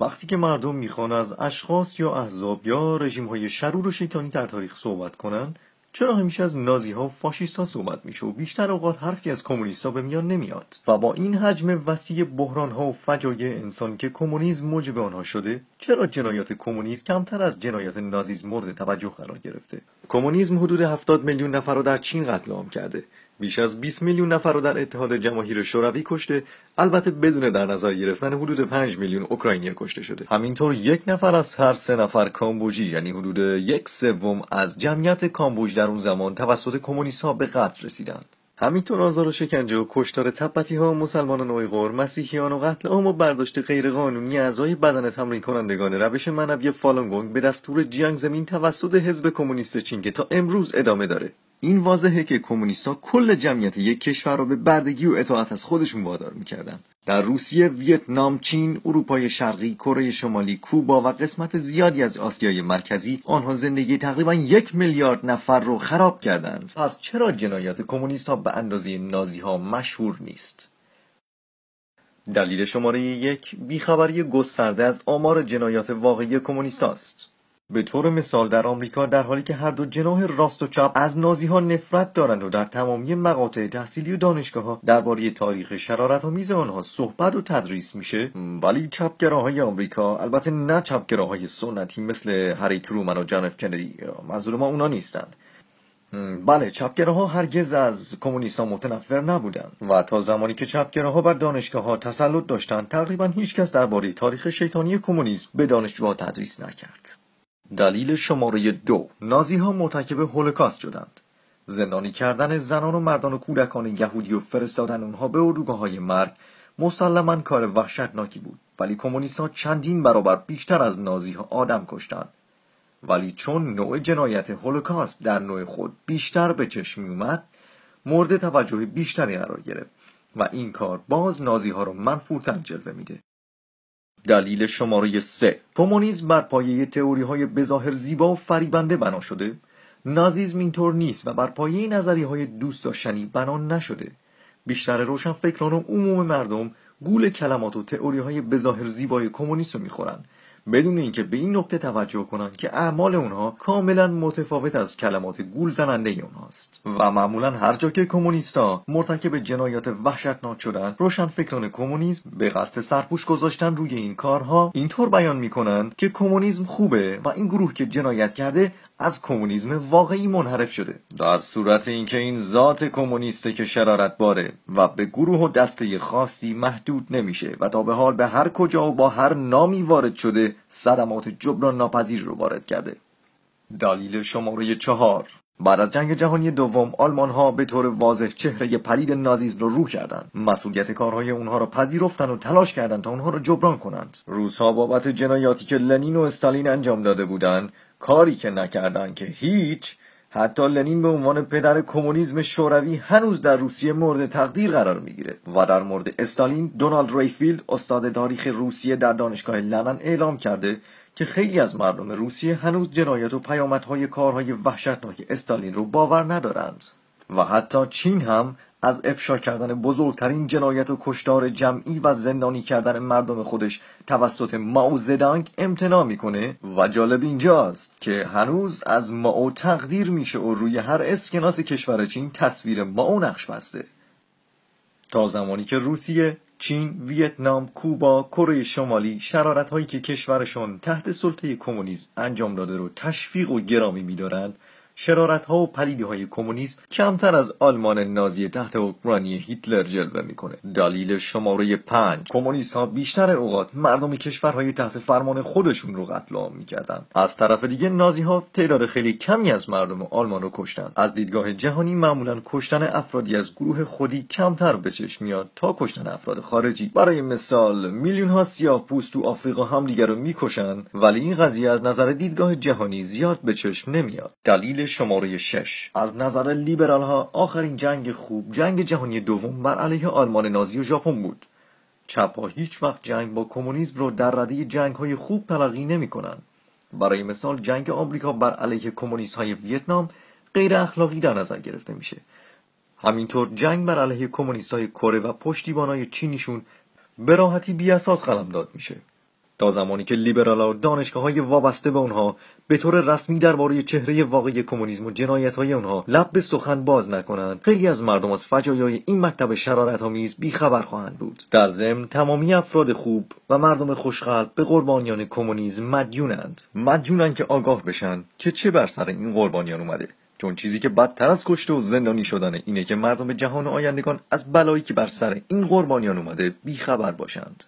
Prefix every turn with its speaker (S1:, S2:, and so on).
S1: وقتی که مردم میخوان از اشخاص یا احزاب یا رژیم های شرور و شیطانی در تاریخ صحبت کنن چرا همیشه از نازی ها و فاشیست ها صحبت میشه و بیشتر اوقات حرفی از کمونیست ها به میان نمیاد و با این حجم وسیع بحران ها و فجایع انسانی که کمونیسم موجب آنها شده چرا جنایات کمونیسم کمتر از جنایات نازیز مورد توجه قرار گرفته کمونیسم حدود 70 میلیون نفر را در چین قتل عام کرده بیش از 20 میلیون نفر را در اتحاد جماهیر شوروی کشته البته بدون در نظر گرفتن حدود 5 میلیون اوکراینی کشته شده همینطور یک نفر از هر سه نفر کامبوجی یعنی حدود یک سوم از جمعیت کامبوج در اون زمان توسط کمونیست ها به قتل رسیدند همینطور آزار و شکنجه و کشتار تبتی ها مسلمانان اویغور مسیحیان و قتل عام و برداشت غیرقانونی اعضای بدن تمرین کنندگان روش معنوی فالونگونگ به دستور جیانگ زمین توسط حزب کمونیست چین که تا امروز ادامه داره این واضحه که کمونیستا کل جمعیت یک کشور را به بردگی و اطاعت از خودشون وادار میکردن در روسیه، ویتنام، چین، اروپای شرقی، کره شمالی، کوبا و قسمت زیادی از آسیای مرکزی آنها زندگی تقریبا یک میلیارد نفر رو خراب کردند. پس چرا جنایات کمونیست ها به اندازه نازی ها مشهور نیست؟ دلیل شماره یک بیخبری گسترده از آمار جنایات واقعی کمونیست به طور مثال در آمریکا در حالی که هر دو جناح راست و چپ از نازی ها نفرت دارند و در تمامی مقاطع تحصیلی و دانشگاه ها درباره تاریخ شرارت میز آنها صحبت و تدریس میشه ولی چپگراهای آمریکا البته نه چپگراهای سنتی مثل هری ترومن و جان اف کندی منظور ما اونا نیستند بله چپگراها هرگز از ها متنفر نبودند و تا زمانی که چپگراها بر دانشگاه ها تسلط داشتند تقریبا هیچکس درباره تاریخ شیطانی کمونیسم به دانشجوها تدریس نکرد دلیل شماره دو نازی ها مرتکب هولوکاست شدند زندانی کردن زنان و مردان و کودکان یهودی و فرستادن اونها به اردوگاه های مرگ مسلما کار وحشتناکی بود ولی کمونیست ها چندین برابر بیشتر از نازی ها آدم کشتند ولی چون نوع جنایت هولوکاست در نوع خود بیشتر به چشم اومد مورد توجه بیشتری قرار گرفت و این کار باز نازی ها رو منفورتر جلوه میده دلیل شماره سه کمونیسم بر پایه تئوری های بظاهر زیبا و فریبنده بنا شده نازیزم اینطور نیست و بر پایه نظری های دوست داشتنی بنا نشده بیشتر روشن فکران و عموم مردم گول کلمات و تئوری های بظاهر زیبای کمونیسم رو بدون اینکه به این نکته توجه کنند که اعمال اونها کاملا متفاوت از کلمات گول زننده اونهاست و معمولا هر جا که کمونیستا مرتکب جنایات وحشتناک شدن فکران کمونیسم به قصد سرپوش گذاشتن روی این کارها اینطور بیان میکنند که کمونیسم خوبه و این گروه که جنایت کرده از کمونیسم واقعی منحرف شده در صورت اینکه این ذات کمونیسته که شرارت باره و به گروه و دسته خاصی محدود نمیشه و تا به حال به هر کجا و با هر نامی وارد شده صدمات جبران ناپذیر رو وارد کرده دلیل شماره چهار بعد از جنگ جهانی دوم آلمان ها به طور واضح چهره پلید نازیسم رو رو کردند مسئولیت کارهای اونها را پذیرفتند و تلاش کردند تا اونها را جبران کنند روزها بابت جنایاتی که لنین و استالین انجام داده بودند کاری که نکردن که هیچ حتی لنین به عنوان پدر کمونیسم شوروی هنوز در روسیه مورد تقدیر قرار میگیره و در مورد استالین دونالد ریفیلد استاد تاریخ روسیه در دانشگاه لنن اعلام کرده که خیلی از مردم روسیه هنوز جنایت و پیامدهای کارهای وحشتناک استالین رو باور ندارند و حتی چین هم از افشا کردن بزرگترین جنایت و کشتار جمعی و زندانی کردن مردم خودش توسط ماو زدانگ امتنا میکنه و جالب اینجاست که هنوز از ماو تقدیر میشه و روی هر اسکناس کشور چین تصویر ماو نقش بسته تا زمانی که روسیه چین، ویتنام، کوبا، کره شمالی شرارت هایی که کشورشون تحت سلطه کمونیسم انجام داده رو تشویق و گرامی میدارند شرارت ها و پلیدی های کمونیسم کمتر از آلمان نازی تحت حکمرانی هیتلر جلوه میکنه دلیل شماره پنج کمونیست ها بیشتر اوقات مردم کشورهای تحت فرمان خودشون رو قتل عام میکردن از طرف دیگه نازی ها تعداد خیلی کمی از مردم آلمان رو کشتن از دیدگاه جهانی معمولا کشتن افرادی از گروه خودی کمتر به چشم میاد تا کشتن افراد خارجی برای مثال میلیون ها سیاه پوست تو آفریقا هم رو میکشن ولی این قضیه از نظر دیدگاه جهانی زیاد به چشم نمیاد دلیل شماره 6 از نظر لیبرال ها آخرین جنگ خوب جنگ جهانی دوم بر علیه آلمان نازی و ژاپن بود چپ ها هیچ وقت جنگ با کمونیسم رو در رده جنگ های خوب تلقی نمی کنن. برای مثال جنگ آمریکا بر علیه کمونیست های ویتنام غیر اخلاقی در نظر گرفته میشه همینطور جنگ بر علیه کمونیست های کره و پشتیبان های چینیشون به راحتی بیاساس قلمداد میشه تا زمانی که ها دانشگاه های وابسته به آنها به طور رسمی درباره چهره واقعی کمونیسم و جنایت های آنها لب به سخن باز نکنند خیلی از مردم از فجایای این مکتب شرارت آمیز بیخبر خواهند بود در ضمن تمامی افراد خوب و مردم خوشقلب به قربانیان کمونیسم مدیونند مدیونند که آگاه بشن که چه بر سر این قربانیان اومده چون چیزی که بدتر از کشته و زندانی شدن اینه که مردم جهان آیندگان از بلایی که بر سر این قربانیان اومده بیخبر باشند